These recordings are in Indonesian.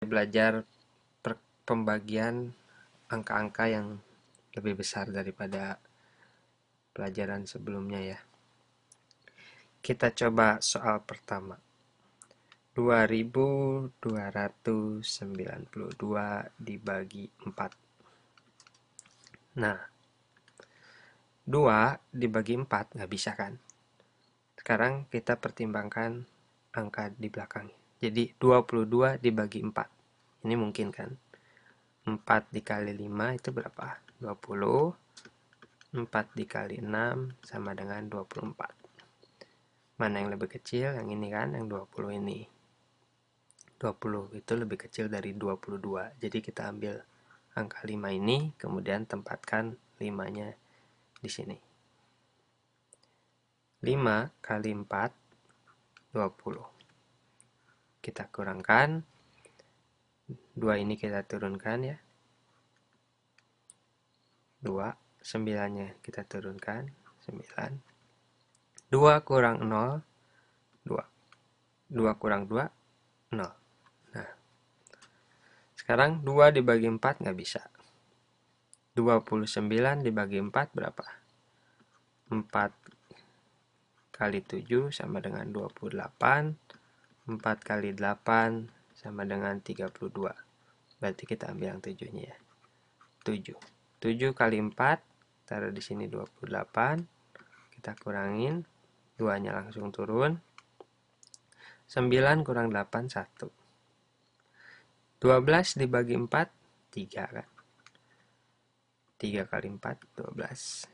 belajar pembagian angka-angka yang lebih besar daripada pelajaran sebelumnya ya. Kita coba soal pertama. 2292 dibagi 4. Nah, 2 dibagi 4 nggak bisa kan? Sekarang kita pertimbangkan angka di belakangnya. Jadi 22 dibagi 4. Ini mungkin kan? 4 dikali 5 itu berapa? 20. 4 dikali 6 sama dengan 24. Mana yang lebih kecil? Yang ini kan, yang 20 ini. 20 itu lebih kecil dari 22. Jadi kita ambil angka 5 ini, kemudian tempatkan 5-nya di sini. 5 kali 4, 20 kita kurangkan. Dua ini kita turunkan ya. Dua, sembilannya kita turunkan. Sembilan. Dua kurang nol, dua. Dua kurang dua, nol. Nah, sekarang dua dibagi empat nggak bisa. 29 dibagi 4 berapa? 4 kali 7 sama dengan 28 4 kali 8 sama dengan 32. Berarti kita ambil yang 7 nya ya. 7. 7 kali 4, taruh di sini 28. Kita kurangin, 2-nya langsung turun. 9 kurang 8, 1. 12 dibagi 4, 3 kan. 3 kali 4, 12.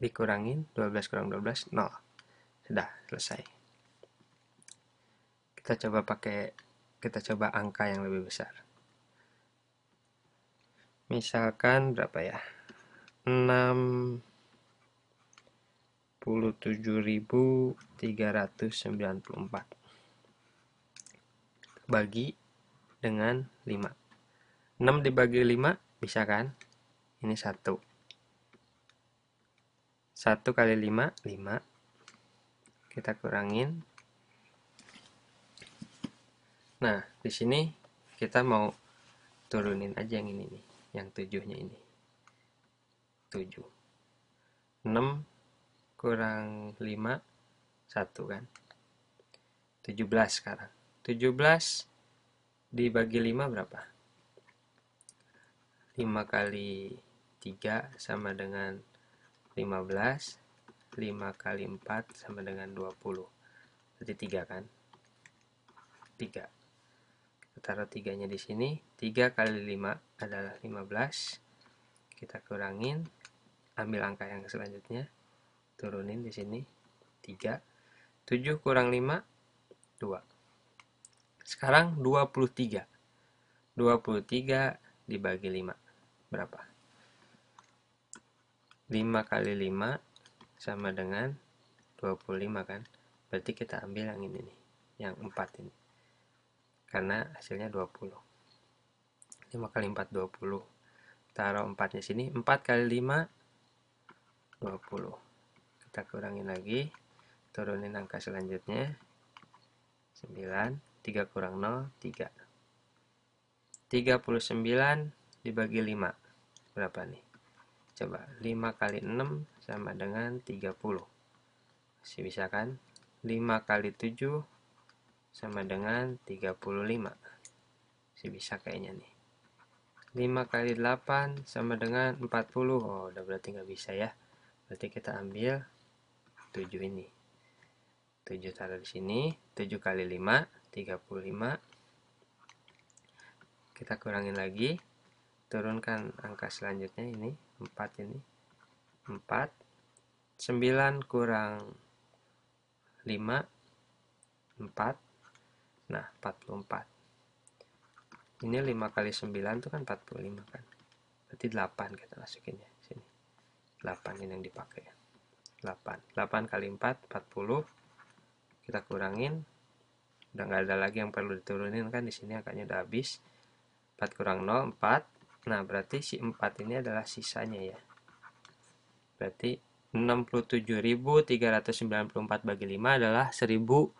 Dikurangin, 12 kurang 12, 0. Sudah, selesai kita coba pakai kita coba angka yang lebih besar misalkan berapa ya 67.394 bagi dengan 5 6 dibagi 5 bisa kan ini 1 1 kali 5 5 kita kurangin Nah, di sini kita mau turunin aja yang ini nih, yang tujuhnya ini. 7. 6 kurang 5 1 kan. 17 sekarang. 17 dibagi 5 berapa? 5 kali 3 sama dengan 15 5 kali 4 sama dengan 20 berarti 3 kan 3 taruh tiganya di sini 3 kali 5 adalah 15 kita kurangin ambil angka yang selanjutnya turunin di sini 3 7 kurang 5 2 sekarang 23 23 dibagi 5 berapa 5 kali 5 sama dengan 25 kan berarti kita ambil yang ini nih yang 4 ini karena hasilnya 20 5 kali 4 20 taruh 4 nya sini 4 kali 5 20 kita kurangin lagi turunin angka selanjutnya 9 3 kurang 0 3 39 dibagi 5 berapa nih coba 5 kali 6 sama dengan 30 masih bisa kan 5 kali 7 sama dengan 35 si bisa kayaknya nih 5 kali 8 sama dengan 40 oh udah berarti nggak bisa ya berarti kita ambil 7 ini 7 taruh di sini 7 kali 5 35 kita kurangin lagi turunkan angka selanjutnya ini 4 ini 4 9 kurang 5 4 Nah, 44. Ini 5 kali 9 itu kan 45 kan. Berarti 8 kita masukin ya. Sini. 8 ini yang dipakai 8. Ya. 8 kali 4, 40. Kita kurangin. Udah nggak ada lagi yang perlu diturunin kan. Di sini angkanya udah habis. 4 kurang 0, 4. Nah, berarti si 4 ini adalah sisanya ya. Berarti 67.394 bagi 5 adalah 1000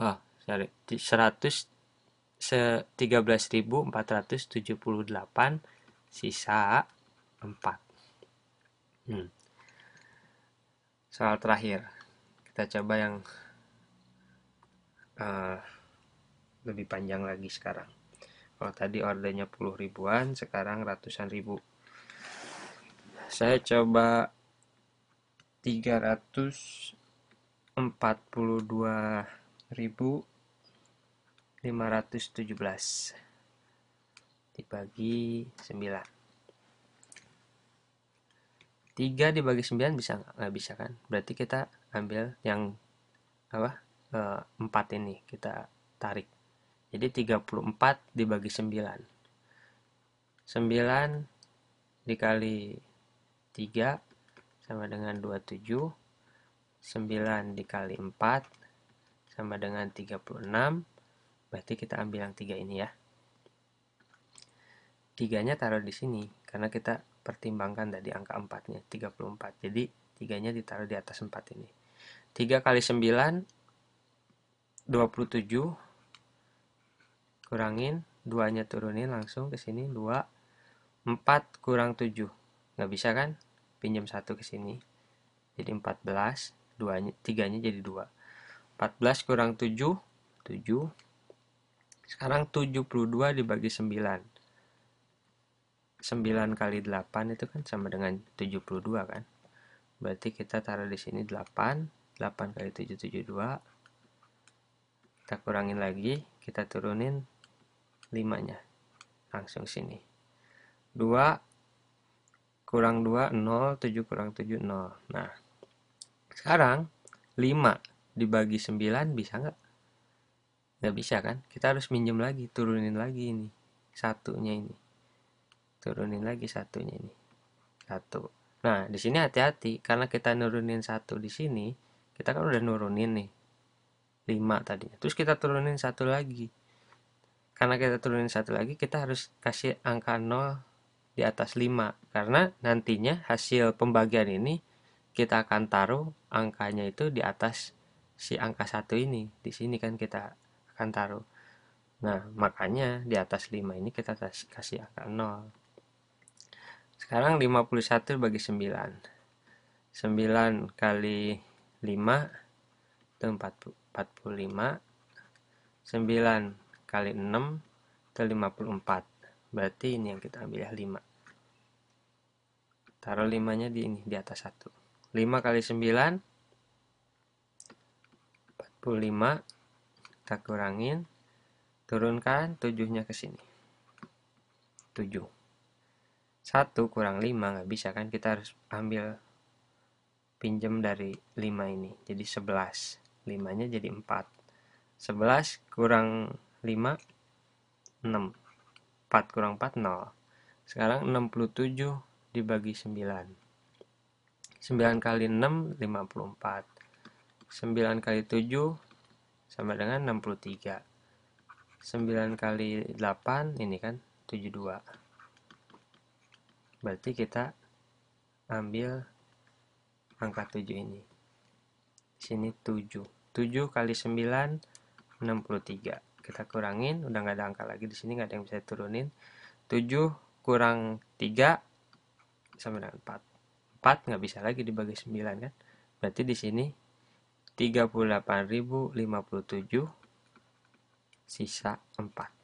ah, sorry 100 13.478 sisa 4 hmm. soal terakhir kita coba yang uh, lebih panjang lagi sekarang kalau tadi ordernya puluh ribuan sekarang ratusan ribu saya coba 342 ribu 517 dibagi 9 3 dibagi 9 bisa nggak bisa kan berarti kita ambil yang apa e, eh, 4 ini kita tarik jadi 34 dibagi 9 9 dikali 3 sama dengan 27 9 dikali 4 sama dengan 36 Berarti kita ambil yang tiga ini ya. Tiganya taruh di sini, karena kita pertimbangkan dari angka 4-nya, 34. Jadi, tiganya ditaruh di atas empat ini. tiga kali sembilan dua puluh tujuh Kurangin, duanya turunin langsung ke sini, 2. 4 kurang tujuh Nggak bisa kan? Pinjam satu ke sini. Jadi empat belas nya 3-nya jadi 2. 14 kurang tujuh tujuh sekarang 72 dibagi 9. 9 kali 8 itu kan sama dengan 72 kan. Berarti kita taruh di sini 8. 8 kali 7, 72. Kita kurangin lagi. Kita turunin 5-nya. Langsung sini. 2 kurang 2, 0. 7 kurang 7, 0. Nah, sekarang 5 dibagi 9 bisa nggak? nggak bisa kan kita harus minjem lagi turunin lagi ini satunya ini turunin lagi satunya ini satu nah di sini hati-hati karena kita nurunin satu di sini kita kan udah nurunin nih lima tadinya terus kita turunin satu lagi karena kita turunin satu lagi kita harus kasih angka nol di atas lima karena nantinya hasil pembagian ini kita akan taruh angkanya itu di atas si angka satu ini di sini kan kita akan taruh. Nah, makanya di atas 5 ini kita kasih angka 0. Sekarang 51 bagi 9. 9 kali 5 itu 45. 9 kali 6 itu 54. Berarti ini yang kita ambil ya 5. Taruh 5-nya di ini, di atas 1. 5 kali 9 45 kita kurangin turunkan tujuhnya ke sini Tujuh. Satu kurang lima nggak bisa kan kita harus ambil pinjam dari lima ini jadi sebelas limanya jadi empat. Sebelas kurang lima 6 4 kurang empat nol. sekarang 67 dibagi sembilan. Sembilan kali 6 54 Sembilan kali tujuh sama dengan 63 9 kali 8 ini kan 72 berarti kita ambil angka 7 ini sini 7 7 kali 9 63 kita kurangin udah nggak ada angka lagi di sini nggak ada yang bisa turunin 7 kurang 3 sama dengan 4 4 nggak bisa lagi dibagi 9 kan berarti di sini 38.057 sisa 4